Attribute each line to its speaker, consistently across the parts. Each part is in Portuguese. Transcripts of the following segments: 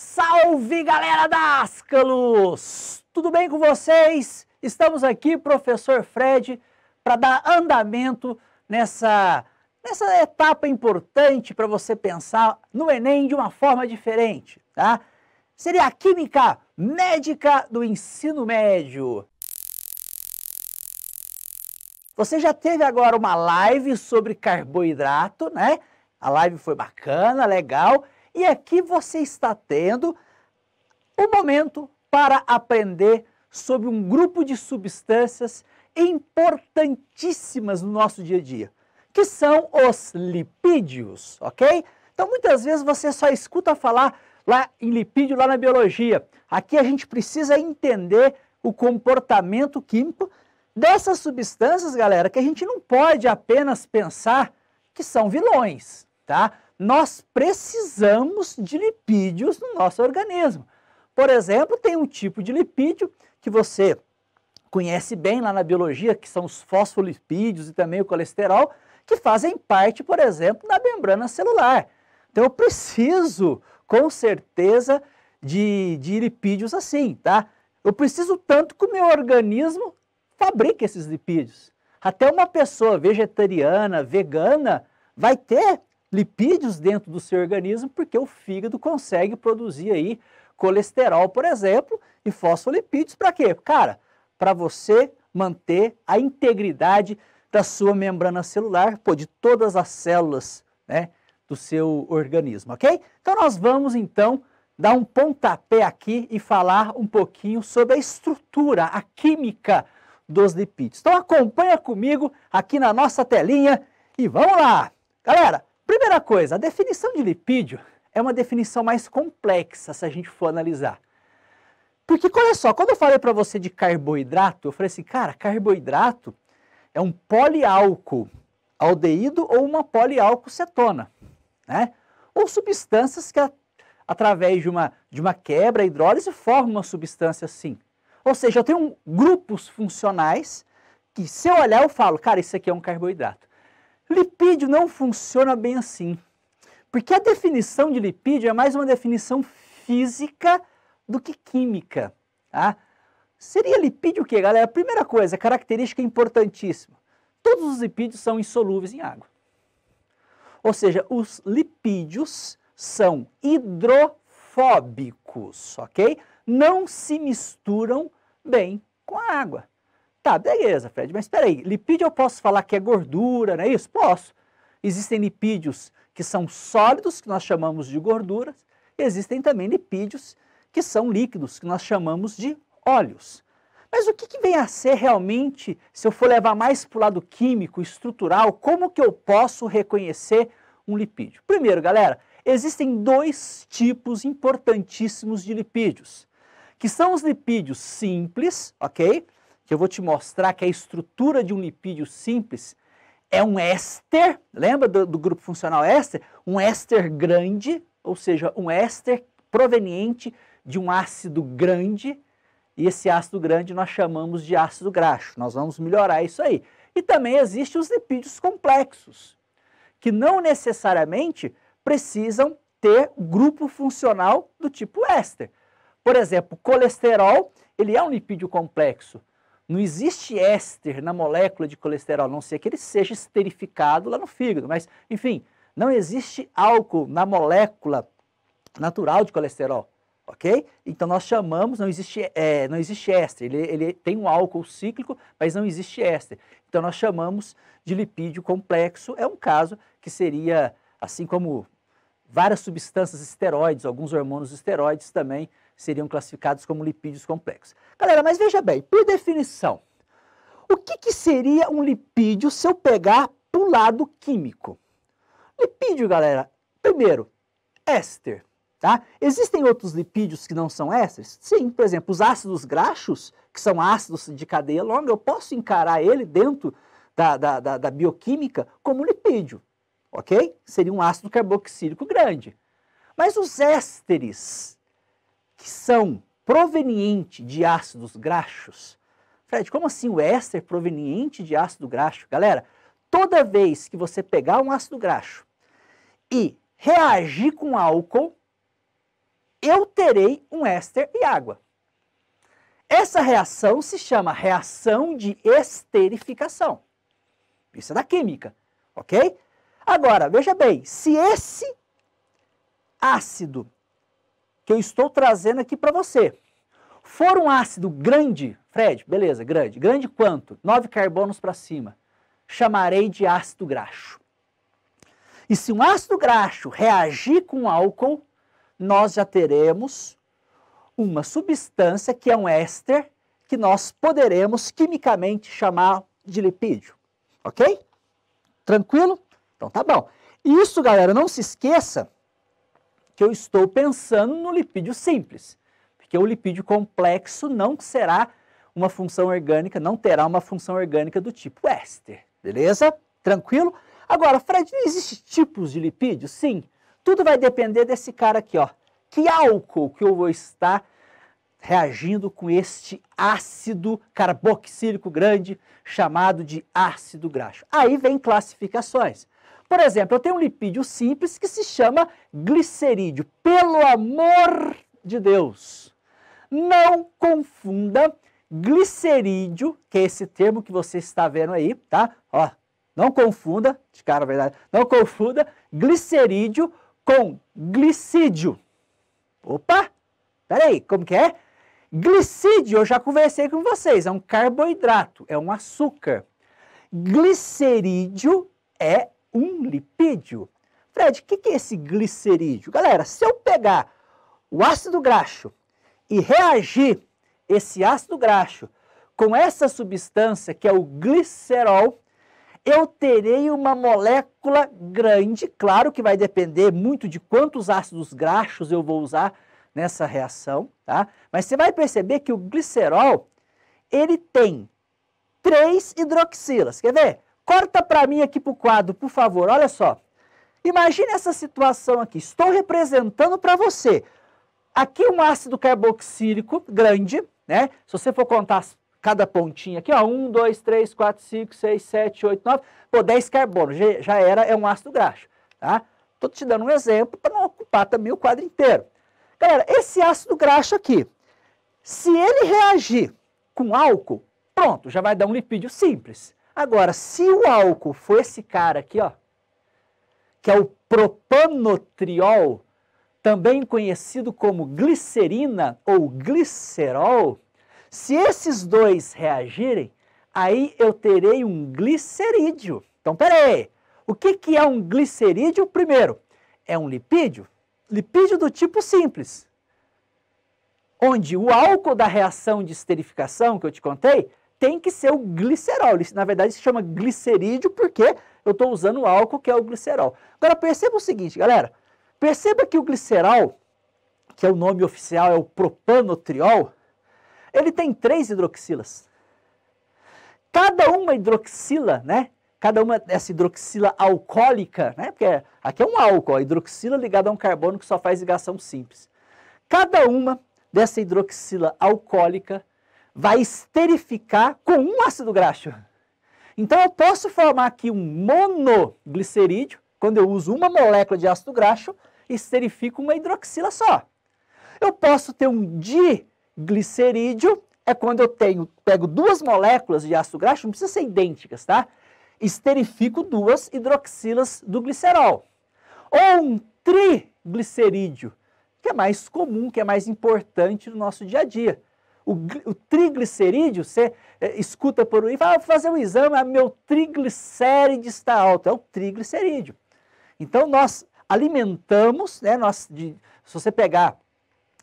Speaker 1: Salve galera da calus. Tudo bem com vocês? Estamos aqui, professor Fred, para dar andamento nessa, nessa etapa importante para você pensar no Enem de uma forma diferente, tá? Seria a Química Médica do Ensino Médio. Você já teve agora uma live sobre carboidrato, né? A live foi bacana, legal. E aqui você está tendo o um momento para aprender sobre um grupo de substâncias importantíssimas no nosso dia a dia, que são os lipídios, ok? Então muitas vezes você só escuta falar lá em lipídio, lá na biologia. Aqui a gente precisa entender o comportamento químico dessas substâncias, galera, que a gente não pode apenas pensar que são vilões, tá? nós precisamos de lipídios no nosso organismo. Por exemplo, tem um tipo de lipídio que você conhece bem lá na biologia, que são os fosfolipídios e também o colesterol, que fazem parte, por exemplo, da membrana celular. Então eu preciso, com certeza, de, de lipídios assim, tá? Eu preciso tanto que o meu organismo fabrique esses lipídios. Até uma pessoa vegetariana, vegana, vai ter lipídios dentro do seu organismo, porque o fígado consegue produzir aí colesterol, por exemplo, e fosfolipídios para quê? Cara, para você manter a integridade da sua membrana celular, pô, de todas as células, né, do seu organismo, OK? Então nós vamos então dar um pontapé aqui e falar um pouquinho sobre a estrutura, a química dos lipídios. Então acompanha comigo aqui na nossa telinha e vamos lá. Galera, Primeira coisa, a definição de lipídio é uma definição mais complexa se a gente for analisar. Porque olha só, quando eu falei para você de carboidrato, eu falei assim, cara, carboidrato é um poliálcool aldeído ou uma poliálcoocetona, né? Ou substâncias que através de uma, de uma quebra, hidrólise, formam uma substância assim. Ou seja, eu tenho grupos funcionais que se eu olhar eu falo, cara, isso aqui é um carboidrato. Lipídio não funciona bem assim. Porque a definição de lipídio é mais uma definição física do que química. Tá? Seria lipídio o quê, galera? primeira coisa, característica importantíssima. Todos os lipídios são insolúveis em água. Ou seja, os lipídios são hidrofóbicos, ok? Não se misturam bem com a água. Tá, beleza, Fred, mas espera aí, lipídio eu posso falar que é gordura, não é isso? Posso. Existem lipídios que são sólidos, que nós chamamos de gorduras, e existem também lipídios que são líquidos, que nós chamamos de óleos. Mas o que, que vem a ser realmente, se eu for levar mais para o lado químico, estrutural, como que eu posso reconhecer um lipídio? Primeiro, galera, existem dois tipos importantíssimos de lipídios, que são os lipídios simples, ok? que eu vou te mostrar que a estrutura de um lipídio simples é um éster, lembra do, do grupo funcional éster? Um éster grande, ou seja, um éster proveniente de um ácido grande, e esse ácido grande nós chamamos de ácido graxo. Nós vamos melhorar isso aí. E também existem os lipídios complexos, que não necessariamente precisam ter grupo funcional do tipo éster. Por exemplo, colesterol, ele é um lipídio complexo, não existe éster na molécula de colesterol, a não ser que ele seja esterificado lá no fígado. Mas, enfim, não existe álcool na molécula natural de colesterol, ok? Então nós chamamos, não existe, é, não existe éster, ele, ele tem um álcool cíclico, mas não existe éster. Então nós chamamos de lipídio complexo, é um caso que seria, assim como várias substâncias esteroides, alguns hormônios esteroides também, seriam classificados como lipídios complexos. Galera, mas veja bem, por definição, o que, que seria um lipídio se eu pegar para o lado químico? Lipídio, galera, primeiro, éster. Tá? Existem outros lipídios que não são ésteres? Sim, por exemplo, os ácidos graxos, que são ácidos de cadeia longa, eu posso encarar ele dentro da, da, da, da bioquímica como lipídio, ok? Seria um ácido carboxílico grande. Mas os ésteres, que são provenientes de ácidos graxos. Fred, como assim o éster proveniente de ácido graxo? Galera, toda vez que você pegar um ácido graxo e reagir com álcool, eu terei um éster e água. Essa reação se chama reação de esterificação. Isso é da química, ok? Agora, veja bem, se esse ácido que eu estou trazendo aqui para você. For um ácido grande, Fred, beleza, grande. Grande quanto? Nove carbonos para cima. Chamarei de ácido graxo. E se um ácido graxo reagir com álcool, nós já teremos uma substância que é um éster que nós poderemos quimicamente chamar de lipídio. Ok? Tranquilo? Então tá bom. Isso, galera, não se esqueça que eu estou pensando no lipídio simples, porque o lipídio complexo não será uma função orgânica, não terá uma função orgânica do tipo éster, beleza? Tranquilo? Agora, Fred, não existem tipos de lipídio? Sim, tudo vai depender desse cara aqui, ó. Que álcool que eu vou estar reagindo com este ácido carboxílico grande, chamado de ácido graxo. Aí vem classificações. Por exemplo, eu tenho um lipídio simples que se chama glicerídeo. Pelo amor de Deus, não confunda glicerídeo, que é esse termo que você está vendo aí, tá? Ó, não confunda, de cara, verdade, não confunda glicerídeo com glicídio. Opa! Peraí, como que é? Glicídio, eu já conversei com vocês, é um carboidrato, é um açúcar. Glicerídeo é um lipídio. Fred, o que, que é esse glicerídeo? Galera, se eu pegar o ácido graxo e reagir esse ácido graxo com essa substância que é o glicerol, eu terei uma molécula grande. Claro que vai depender muito de quantos ácidos graxos eu vou usar nessa reação, tá? Mas você vai perceber que o glicerol, ele tem três hidroxilas. Quer ver? Corta para mim aqui para o quadro, por favor. Olha só. Imagine essa situação aqui. Estou representando para você. Aqui um ácido carboxílico grande, né? Se você for contar cada pontinha aqui, ó, 1, 2, 3, 4, 5, 6, 7, 8, 9, pô, 10 carbono. já era, é um ácido graxo, tá? Estou te dando um exemplo para não ocupar também o quadro inteiro. Galera, esse ácido graxo aqui, se ele reagir com álcool, pronto, já vai dar um lipídio simples. Agora, se o álcool for esse cara aqui, ó, que é o propanotriol, também conhecido como glicerina ou glicerol, se esses dois reagirem, aí eu terei um glicerídeo. Então, peraí, o que, que é um glicerídeo? Primeiro, é um lipídio, lipídio do tipo simples, onde o álcool da reação de esterificação que eu te contei tem que ser o glicerol. Na verdade, se chama glicerídeo porque eu estou usando o álcool, que é o glicerol. Agora, perceba o seguinte, galera. Perceba que o glicerol, que é o nome oficial, é o propanotriol, ele tem três hidroxilas. Cada uma hidroxila, né? Cada uma dessa hidroxila alcoólica, né? Porque aqui é um álcool, a hidroxila ligada a um carbono que só faz ligação simples. Cada uma dessa hidroxila alcoólica vai esterificar com um ácido graxo. Então eu posso formar aqui um monoglicerídeo, quando eu uso uma molécula de ácido graxo esterifico uma hidroxila só. Eu posso ter um diglicerídeo, é quando eu tenho, pego duas moléculas de ácido graxo, não precisa ser idênticas, tá? Esterifico duas hidroxilas do glicerol. Ou um triglicerídeo, que é mais comum, que é mais importante no nosso dia a dia o, o triglicerídeo, você é, escuta por aí e fala, ah, fazer um exame, a ah, meu triglicéride está alto, é o triglicerídeo. Então nós alimentamos, né, nós, de, se você pegar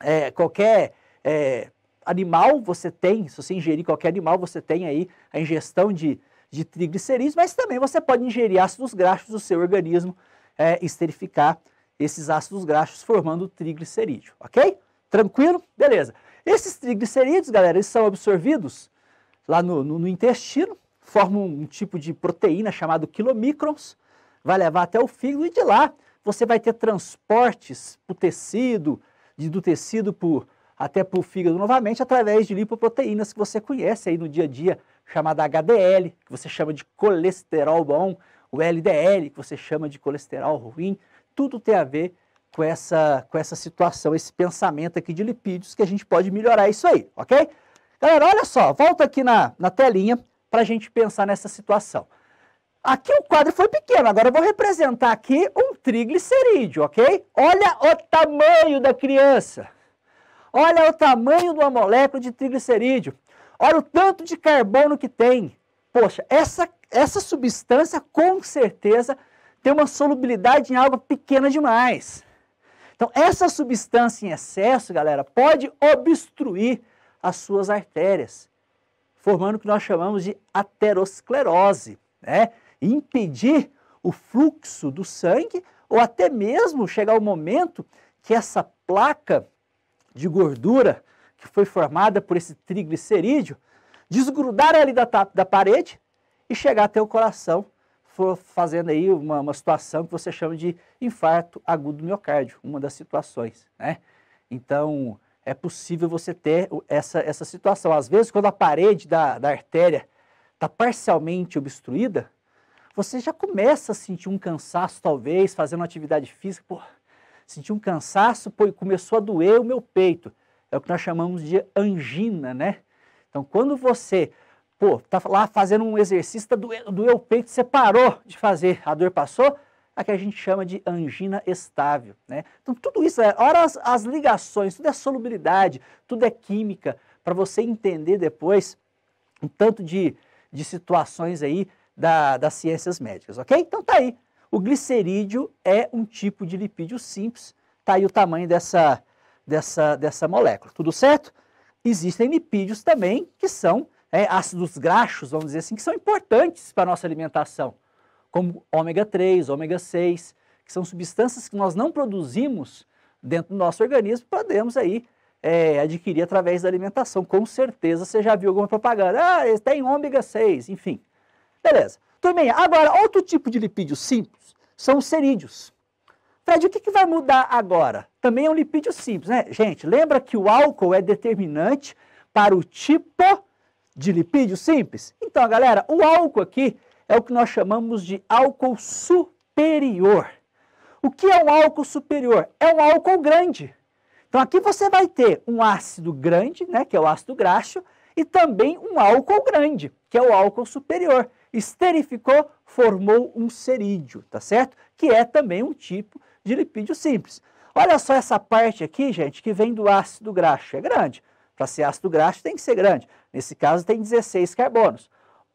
Speaker 1: é, qualquer é, animal, você tem, se você ingerir qualquer animal, você tem aí a ingestão de, de triglicerídeos, mas também você pode ingerir ácidos graxos do seu organismo, é, esterificar esses ácidos graxos formando triglicerídeo, ok? Tranquilo? Beleza. Esses triglicerídeos, galera, eles são absorvidos lá no, no, no intestino, formam um tipo de proteína chamado quilomicrons, vai levar até o fígado e de lá você vai ter transportes para o tecido, de, do tecido por, até para o fígado novamente, através de lipoproteínas que você conhece aí no dia a dia, chamada HDL, que você chama de colesterol bom, o LDL, que você chama de colesterol ruim, tudo tem a ver com essa, com essa situação, esse pensamento aqui de lipídios, que a gente pode melhorar isso aí, ok? Galera, olha só, volta aqui na, na telinha para a gente pensar nessa situação. Aqui o quadro foi pequeno, agora eu vou representar aqui um triglicerídeo, ok? Olha o tamanho da criança. Olha o tamanho de uma molécula de triglicerídeo. Olha o tanto de carbono que tem. Poxa, essa, essa substância com certeza tem uma solubilidade em água pequena demais. Então, essa substância em excesso, galera, pode obstruir as suas artérias, formando o que nós chamamos de aterosclerose, né? E impedir o fluxo do sangue ou até mesmo chegar o momento que essa placa de gordura que foi formada por esse triglicerídeo desgrudar ali da, da parede e chegar até o coração for fazendo aí uma, uma situação que você chama de infarto agudo do miocárdio, uma das situações, né? Então, é possível você ter essa, essa situação. Às vezes, quando a parede da, da artéria está parcialmente obstruída, você já começa a sentir um cansaço, talvez, fazendo atividade física, pô, senti um cansaço, pô, e começou a doer o meu peito. É o que nós chamamos de angina, né? Então, quando você Pô, tá lá fazendo um exercício, tá doeu o peito, você parou de fazer, a dor passou, a é que a gente chama de angina estável. Né? Então, tudo isso, é, ora as, as ligações, tudo é solubilidade, tudo é química, para você entender depois um tanto de, de situações aí da, das ciências médicas, ok? Então tá aí. O glicerídeo é um tipo de lipídio simples, tá aí o tamanho dessa, dessa, dessa molécula, tudo certo? Existem lipídios também que são é, ácidos graxos, vamos dizer assim, que são importantes para a nossa alimentação, como ômega 3, ômega 6, que são substâncias que nós não produzimos dentro do nosso organismo, podemos aí é, adquirir através da alimentação. Com certeza você já viu alguma propaganda. Ah, tem ômega 6, enfim. Beleza. bem. agora, outro tipo de lipídio simples são os serídeos. Fred, o que, que vai mudar agora? Também é um lipídio simples, né? Gente, lembra que o álcool é determinante para o tipo de lipídio simples? Então, galera, o álcool aqui é o que nós chamamos de álcool superior. O que é um álcool superior? É um álcool grande. Então, aqui você vai ter um ácido grande, né, que é o ácido graxo, e também um álcool grande, que é o álcool superior. Esterificou, formou um cerídeo, tá certo? Que é também um tipo de lipídio simples. Olha só essa parte aqui, gente, que vem do ácido graxo, é grande. Para ser ácido graxo tem que ser grande. Nesse caso tem 16 carbonos.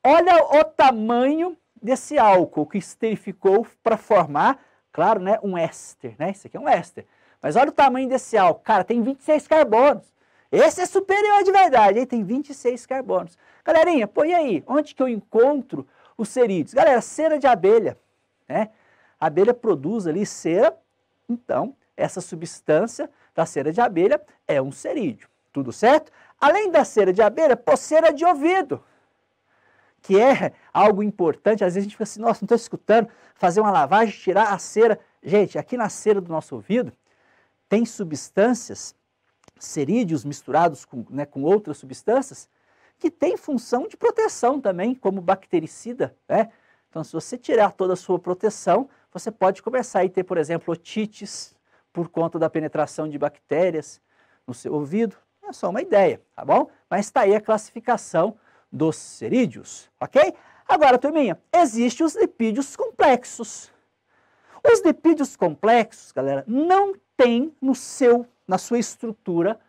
Speaker 1: Olha o tamanho desse álcool que esterificou para formar, claro, né, um éster, né? Isso aqui é um éster. Mas olha o tamanho desse álcool. Cara, tem 26 carbonos. Esse é superior de verdade, ele tem 26 carbonos. Galerinha, põe aí, onde que eu encontro os cerídeos? Galera, cera de abelha, né? A abelha produz ali cera, então essa substância da cera de abelha é um cerídeo. Tudo certo? Além da cera de abelha, pulseira de ouvido, que é algo importante. Às vezes a gente fica assim, nossa, não estou escutando, fazer uma lavagem, tirar a cera. Gente, aqui na cera do nosso ouvido tem substâncias, cerídeos misturados com, né, com outras substâncias, que tem função de proteção também, como bactericida, né? Então, se você tirar toda a sua proteção, você pode começar a ter, por exemplo, otites por conta da penetração de bactérias no seu ouvido, é só uma ideia, tá bom? Mas está aí a classificação dos cerídeos, ok? Agora, turminha, existem os lipídios complexos. Os lipídios complexos, galera, não têm no seu, na sua estrutura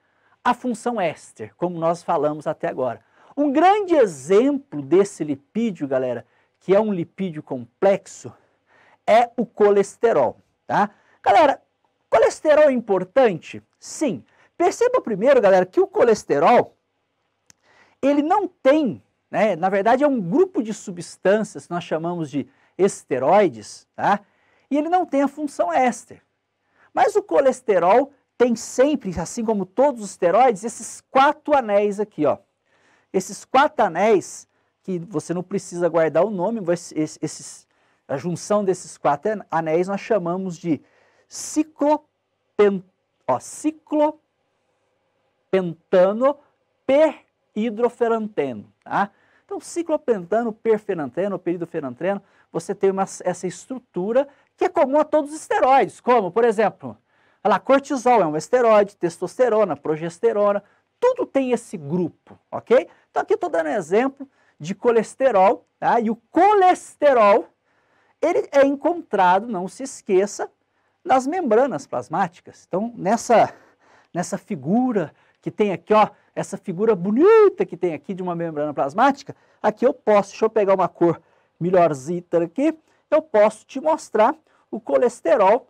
Speaker 1: a função éster, como nós falamos até agora. Um grande exemplo desse lipídio, galera, que é um lipídio complexo, é o colesterol, tá? Galera, colesterol é importante? Sim. Perceba primeiro, galera, que o colesterol, ele não tem, né? na verdade é um grupo de substâncias que nós chamamos de esteroides, tá? e ele não tem a função éster. Mas o colesterol tem sempre, assim como todos os esteroides, esses quatro anéis aqui, ó. Esses quatro anéis, que você não precisa guardar o nome, esses, a junção desses quatro anéis nós chamamos de ciclopen, ó, ciclopen ciclopentano perhidroferanteno. Tá? Então, ciclopentano, perferanteno, peridoferanteno, você tem uma, essa estrutura que é comum a todos os esteroides, como, por exemplo, lá, cortisol é um esteroide, testosterona, progesterona, tudo tem esse grupo, ok? Então, aqui estou dando um exemplo de colesterol, tá? e o colesterol ele é encontrado, não se esqueça, nas membranas plasmáticas. Então, nessa, nessa figura que tem aqui, ó, essa figura bonita que tem aqui de uma membrana plasmática, aqui eu posso, deixa eu pegar uma cor melhorzita aqui, eu posso te mostrar o colesterol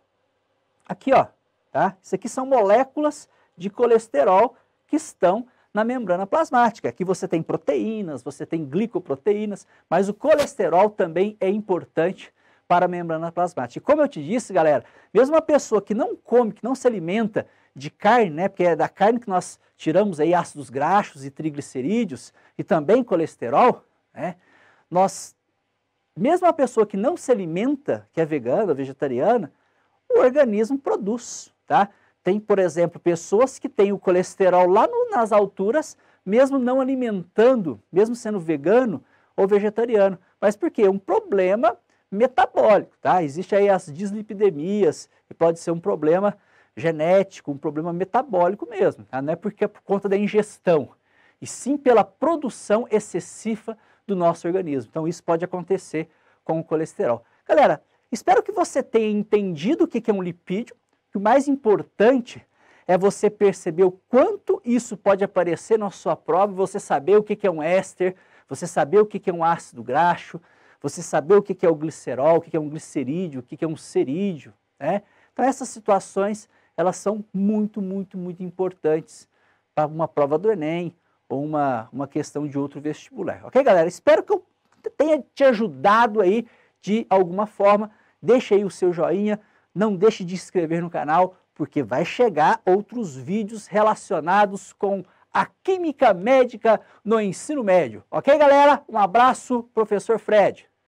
Speaker 1: aqui, ó, tá? Isso aqui são moléculas de colesterol que estão na membrana plasmática. Aqui você tem proteínas, você tem glicoproteínas, mas o colesterol também é importante para a membrana plasmática. E como eu te disse, galera, mesmo uma pessoa que não come, que não se alimenta de carne, né? porque é da carne que nós tiramos aí ácidos graxos e triglicerídeos e também colesterol, né? nós, mesmo a pessoa que não se alimenta, que é vegana, vegetariana, o organismo produz, tá? Tem, por exemplo, pessoas que têm o colesterol lá no, nas alturas, mesmo não alimentando, mesmo sendo vegano ou vegetariano. Mas por quê? É um problema metabólico, tá? Existe aí as dislipidemias, que pode ser um problema genético, um problema metabólico mesmo. Tá? Não é porque é por conta da ingestão, e sim pela produção excessiva do nosso organismo. Então, isso pode acontecer com o colesterol. Galera, espero que você tenha entendido o que é um lipídio. Que o mais importante é você perceber o quanto isso pode aparecer na sua prova, você saber o que é um éster, você saber o que é um ácido graxo, você saber o que é o glicerol, o que é um glicerídeo, o que é um cerídeo, né? Então essas situações elas são muito, muito, muito importantes para uma prova do Enem ou uma, uma questão de outro vestibular. Ok, galera? Espero que eu tenha te ajudado aí de alguma forma. Deixe aí o seu joinha, não deixe de inscrever no canal, porque vai chegar outros vídeos relacionados com a química médica no ensino médio. Ok, galera? Um abraço, professor Fred.